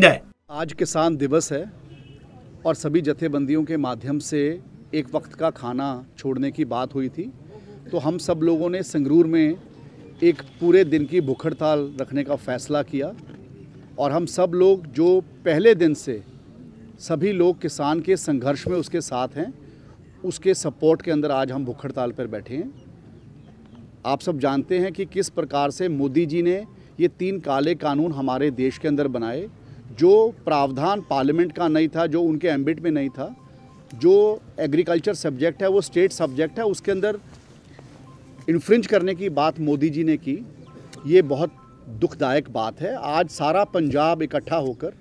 जय आज किसान दिवस है और सभी जथेबंदियों के माध्यम से एक वक्त का खाना छोड़ने की बात हुई थी तो हम सब लोगों ने संगरूर में एक पूरे दिन की भूख हड़ताल रखने का फैसला किया और हम सब लोग जो पहले दिन से सभी लोग किसान के संघर्ष में उसके साथ हैं उसके सपोर्ट के अंदर आज हम भूख हड़ताल पर बैठे हैं आप सब जानते हैं कि किस प्रकार से मोदी जी ने ये तीन काले कानून हमारे देश के अंदर बनाए जो प्रावधान पार्लियामेंट का नहीं था जो उनके एम्बिट में नहीं था जो एग्रीकल्चर सब्जेक्ट है वो स्टेट सब्जेक्ट है उसके अंदर इन्फ्रिंज करने की बात मोदी जी ने की ये बहुत दुखदायक बात है आज सारा पंजाब इकट्ठा होकर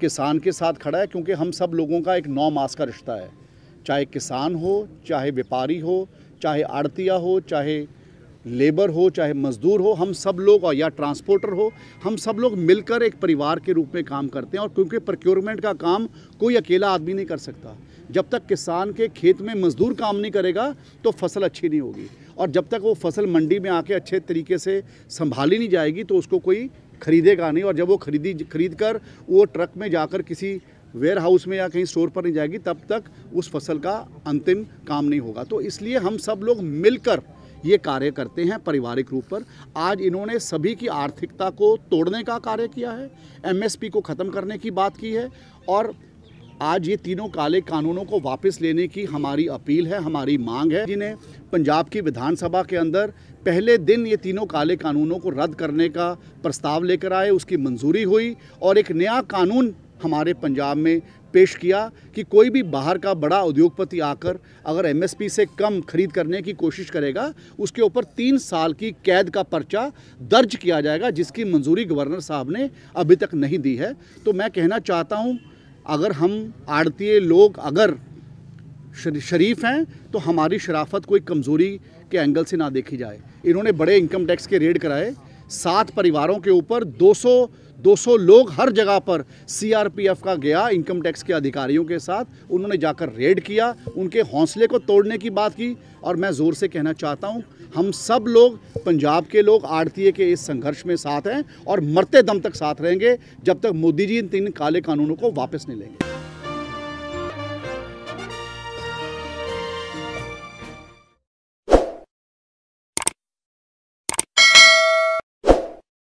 किसान के साथ खड़ा है क्योंकि हम सब लोगों का एक नौ मास का रिश्ता है चाहे किसान हो चाहे व्यापारी हो चाहे आड़तिया हो चाहे लेबर हो चाहे मज़दूर हो हम सब लोग और या ट्रांसपोर्टर हो हम सब लोग मिलकर एक परिवार के रूप में काम करते हैं और क्योंकि प्रोक्योरमेंट का काम कोई अकेला आदमी नहीं कर सकता जब तक किसान के खेत में मज़दूर काम नहीं करेगा तो फसल अच्छी नहीं होगी और जब तक वो फसल मंडी में आके अच्छे तरीके से संभाली नहीं जाएगी तो उसको कोई खरीदेगा नहीं और जब वो खरीदी खरीद कर वो ट्रक में जाकर किसी वेयर हाउस में या कहीं स्टोर पर नहीं जाएगी तब तक उस फसल का अंतिम काम नहीं होगा तो इसलिए हम सब लोग मिलकर ये कार्य करते हैं पारिवारिक रूप पर आज इन्होंने सभी की आर्थिकता को तोड़ने का कार्य किया है एमएसपी को ख़त्म करने की बात की है और आज ये तीनों काले कानूनों को वापस लेने की हमारी अपील है हमारी मांग है जिन्हें पंजाब की विधानसभा के अंदर पहले दिन ये तीनों काले कानूनों को रद्द करने का प्रस्ताव लेकर आए उसकी मंजूरी हुई और एक नया कानून हमारे पंजाब में पेश किया कि कोई भी बाहर का बड़ा उद्योगपति आकर अगर एमएसपी से कम खरीद करने की कोशिश करेगा उसके ऊपर तीन साल की कैद का पर्चा दर्ज किया जाएगा जिसकी मंजूरी गवर्नर साहब ने अभी तक नहीं दी है तो मैं कहना चाहता हूँ अगर हम आड़तीय लोग अगर शरीफ हैं तो हमारी शराफत कोई कमज़ोरी के एंगल से ना देखी जाए इन्होंने बड़े इनकम टैक्स के रेड कराए सात परिवारों के ऊपर 200 200 लोग हर जगह पर सीआरपीएफ का गया इनकम टैक्स के अधिकारियों के साथ उन्होंने जाकर रेड किया उनके हौसले को तोड़ने की बात की और मैं ज़ोर से कहना चाहता हूँ हम सब लोग पंजाब के लोग आड़तीय के इस संघर्ष में साथ हैं और मरते दम तक साथ रहेंगे जब तक मोदी जी इन तीन काले कानूनों को वापस नहीं लेंगे